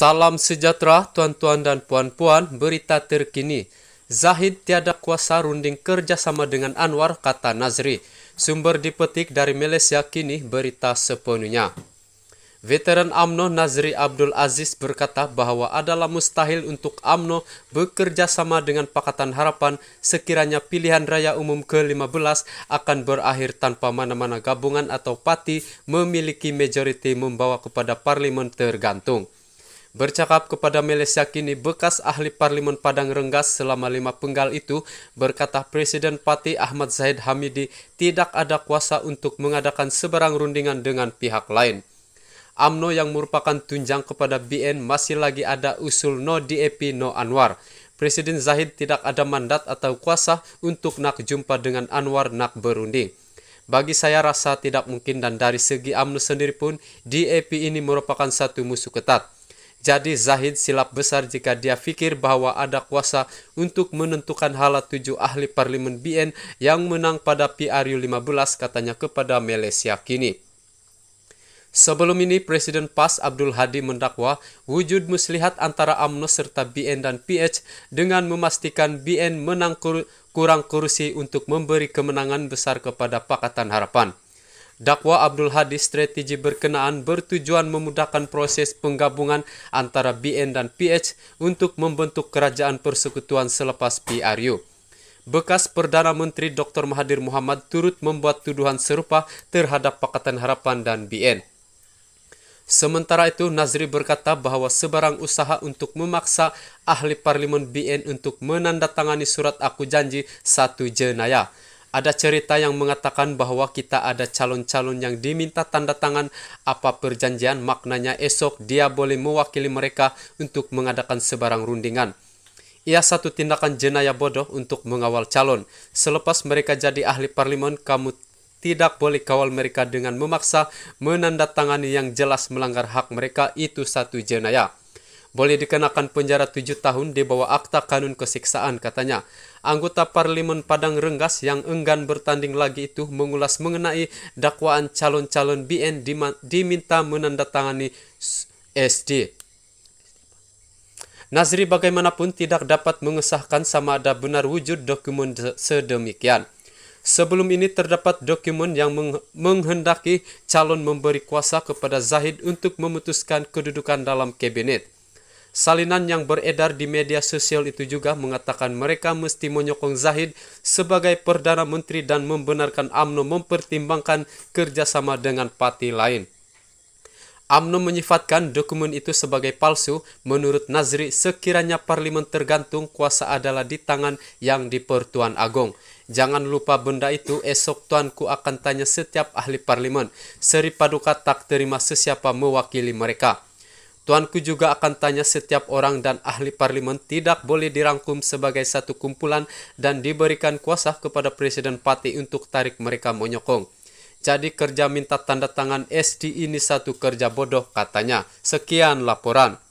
Salam sejahtera tuan-tuan dan puan-puan, berita terkini. Zahid tiada kuasa runding kerjasama dengan Anwar, kata Nazri. Sumber dipetik dari Malaysia kini berita sepenuhnya. Veteran AMNO Nazri Abdul Aziz berkata bahwa adalah mustahil untuk AMNO bekerjasama dengan Pakatan Harapan sekiranya pilihan raya umum ke-15 akan berakhir tanpa mana-mana gabungan atau parti memiliki majoriti membawa kepada parlimen tergantung. Bercakap kepada Meles yakini bekas ahli Parlimen Padang Renggas selama lima penggal itu, berkata Presiden Parti Ahmad Zahid Hamidi tidak ada kuasa untuk mengadakan sebarang rundingan dengan pihak lain. AMNO yang merupakan tunjang kepada BN masih lagi ada usul no DAP e no Anwar. Presiden Zahid tidak ada mandat atau kuasa untuk nak jumpa dengan Anwar nak berunding. Bagi saya rasa tidak mungkin dan dari segi AMNO sendiri pun DAP e ini merupakan satu musuh ketat. Jadi Zahid silap besar jika dia fikir bahwa ada kuasa untuk menentukan halat tujuh ahli parlimen BN yang menang pada PRU 15 katanya kepada Malaysia kini. Sebelum ini, Presiden PAS Abdul Hadi mendakwa wujud muslihat antara AMNO serta BN dan PH dengan memastikan BN menang kur kurang kursi untuk memberi kemenangan besar kepada Pakatan Harapan. Dakwa Abdul Hadi strategi berkenaan bertujuan memudahkan proses penggabungan antara BN dan PH untuk membentuk kerajaan persekutuan selepas PRU. Bekas Perdana Menteri Dr. Mahathir Muhammad turut membuat tuduhan serupa terhadap Pakatan Harapan dan BN. Sementara itu, Nazri berkata bahwa sebarang usaha untuk memaksa ahli Parlimen BN untuk menandatangani surat aku janji satu jenayah ada cerita yang mengatakan bahwa kita ada calon-calon yang diminta tanda tangan apa perjanjian maknanya esok dia boleh mewakili mereka untuk mengadakan sebarang rundingan. Ia satu tindakan jenayah bodoh untuk mengawal calon. Selepas mereka jadi ahli parlimen kamu tidak boleh kawal mereka dengan memaksa menandatangani yang jelas melanggar hak mereka itu satu jenayah boleh dikenakan penjara tujuh tahun di bawah Akta Kanun Kesiksaan katanya. Anggota Parlimen Padang Renggas yang enggan bertanding lagi itu mengulas mengenai dakwaan calon-calon BN diminta menandatangani SD. Nazri bagaimanapun tidak dapat mengesahkan sama ada benar wujud dokumen sedemikian. Sebelum ini terdapat dokumen yang menghendaki calon memberi kuasa kepada Zahid untuk memutuskan kedudukan dalam kabinet. Salinan yang beredar di media sosial itu juga mengatakan mereka mesti menyokong Zahid sebagai Perdana Menteri dan membenarkan AMNO mempertimbangkan kerjasama dengan parti lain. AMNO menyifatkan dokumen itu sebagai palsu. Menurut Nazri, sekiranya parlimen tergantung, kuasa adalah di tangan yang di Pertuan Agong. Jangan lupa benda itu, esok tuanku akan tanya setiap ahli parlimen. Seri Paduka tak terima sesiapa mewakili mereka. Tuanku juga akan tanya setiap orang dan ahli parlimen tidak boleh dirangkum sebagai satu kumpulan dan diberikan kuasa kepada Presiden Pati untuk tarik mereka menyokong. Jadi kerja minta tanda tangan SD ini satu kerja bodoh katanya. Sekian laporan.